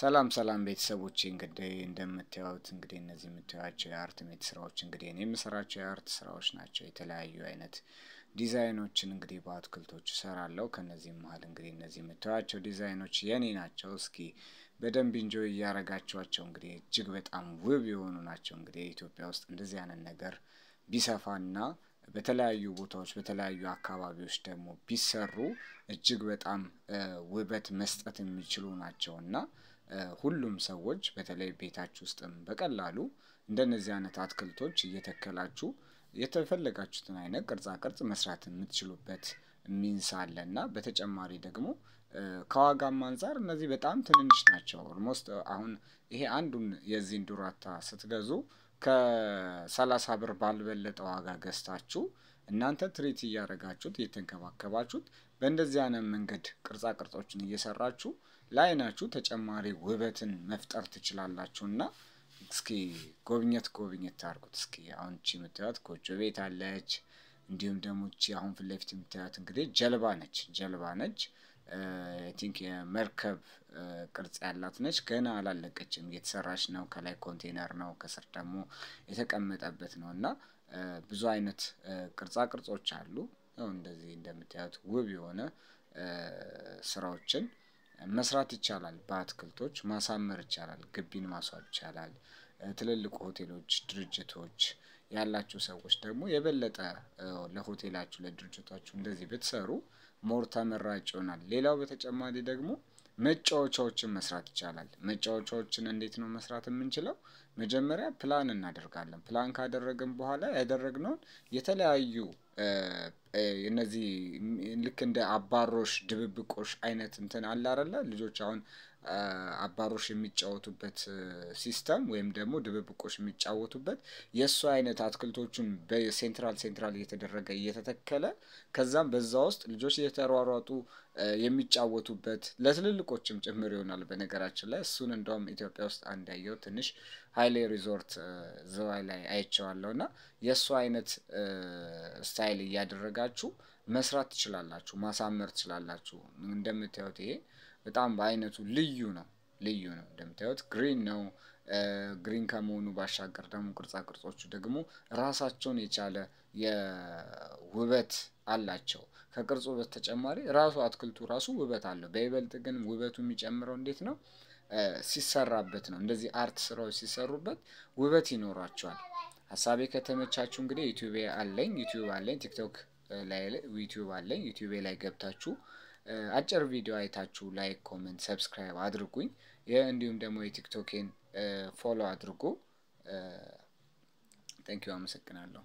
ሰላም ሰላም ቤተሰቦች እንግዲህ እንደምታዩት እንግዲህ እነዚህ የምታዩቸው የአርት ሜት ስራዎች እንግዲህ እኔ የምሰራቸው የአርት ስራዎች ናቸው። የተለያዩ አይነት ዲዛይኖችን እንግዲህ በአትክልቶች እሰራለሁ። ከነዚህ መሀል እንግዲህ እነዚህ የምታዩቸው ዲዛይኖች የኔ ናቸው። እስኪ በደንብ እንጆ እያረጋቸዋቸው እንግዲህ እጅግ በጣም ውብ የሆኑ ናቸው። እንግዲህ ኢትዮጵያ ውስጥ እንደዚህ አይነት ነገር ቢሰፋና በተለያዩ ቦታዎች በተለያዩ አካባቢዎች ደግሞ ቢሰሩ እጅግ በጣም ውበት መስጠት የሚችሉ ናቸው እና ሁሉም ሰዎች በተለይ ቤታችሁ ውስጥም በቀላሉ እንደነዚህ አይነት አትክልቶች እየተከላችሁ የተፈለጋችሁትን አይነት ቅርጻ ቅርጽ መስራት የምትችሉበት ሚንስ አለ እና በተጨማሪ ደግሞ ከዋጋም አንጻር እነዚህ በጣም ትንንሽ ናቸው። ኦልሞስት አሁን ይሄ አንዱን የዚህን ዱራታ ስትገዙ ከሰላሳ ብር ባልበለጠ ዋጋ ገዝታችሁ እናንተ ትሪት እያደረጋችሁት እየተንከባከባችሁት በእንደዚህ አይነት መንገድ ቅርጻ ቅርጾችን እየሰራችሁ ለአይናችሁ ተጨማሪ ውበትን መፍጠር ትችላላችሁ እና እስኪ ጎብኘት ጎብኘት አድርጉት። እስኪ አሁን ቺ የምታዩት ጎጆ ቤት አለች። እንዲሁም ደግሞ ቺ አሁን ፊት ለፊት የምታዩት እንግዲህ ጀልባ ነች ጀልባ ነች። ቲንክ የመርከብ ቅርጽ ያላት ነች። ገና አላለቀችም፣ እየተሰራች ነው። ከላይ ኮንቴነር ነው፣ ከስር ደግሞ የተቀመጠበት ነው እና ብዙ አይነት ቅርጻ ቅርጾች አሉ። እንደዚህ እንደምታዩት ውብ የሆነ ስራዎችን መስራት ይቻላል። በአትክልቶች ማሳመር ይቻላል። ግቢን ማስዋብ ይቻላል። ትልልቅ ሆቴሎች፣ ድርጅቶች ያላችሁ ሰዎች ደግሞ የበለጠ ለሆቴላችሁ ለድርጅታችሁ እንደዚህ ብትሰሩ ሞር ተመራጭ ይሆናል። ሌላው በተጨማሪ ደግሞ መጫወቻዎችን መስራት ይቻላል። መጫወቻዎችን እንዴት ነው መስራት የምንችለው? መጀመሪያ ፕላን እናደርጋለን። ፕላን ካደረግን በኋላ ያደረግነውን የተለያዩ እነዚህ ልክ እንደ አባሮሽ ድብብቆሽ አይነት እንትን አላረለ ልጆች አሁን አባሮሽ የሚጫወቱበት ሲስተም ወይም ደግሞ ድብብቆሽ የሚጫወቱበት የእሱ አይነት አትክልቶቹን በሴንትራል ሴንትራል እየተደረገ እየተተከለ ከዛም በዛ ውስጥ ልጆች እየተሯሯጡ የሚጫወቱበት ለትልልቆችም ጭምር ይሆናል። በነገራችን ላይ እሱን እንደውም ኢትዮጵያ ውስጥ አንድ ያየው ትንሽ ሀይሌ ሪዞርት ዝዋይ ላይ አይቼዋለሁ እና የእሱ አይነት ስታይል እያደረጋችሁ መስራት ትችላላችሁ፣ ማሳመር ትችላላችሁ። እንደምታዩት ይሄ በጣም በአይነቱ ልዩ ነው፣ ልዩ ነው። እንደምታዩት ግሪን ነው። ግሪን ከመሆኑ ባሻገር ደግሞ ቅርጻ ቅርጾቹ ደግሞ ራሳቸውን የቻለ የውበት አላቸው። ከቅርጹ በተጨማሪ ራሱ አትክልቱ ራሱ ውበት አለው። በይበልጥ ግን ውበቱ የሚጨምረው እንዴት ነው? ሲሰራበት ነው። እንደዚህ አርት ስራዎች ሲሰሩበት ውበት ይኖራቸዋል። ሀሳቤ ከተመቻችሁ እንግዲህ ዩቲዩብ አለኝ ዩቲዩብ አለኝ ቲክቶክ ዩቲዩብ አለኝ። ዩቲዩቤ ላይ ገብታችሁ አጭር ቪዲዮ አይታችሁ ላይክ፣ ኮመንት፣ ሰብስክራይብ አድርጉኝ። እንዲሁም ደግሞ የቲክቶኬን ፎሎ አድርጉ። ተንኪዩ፣ አመሰግናለሁ።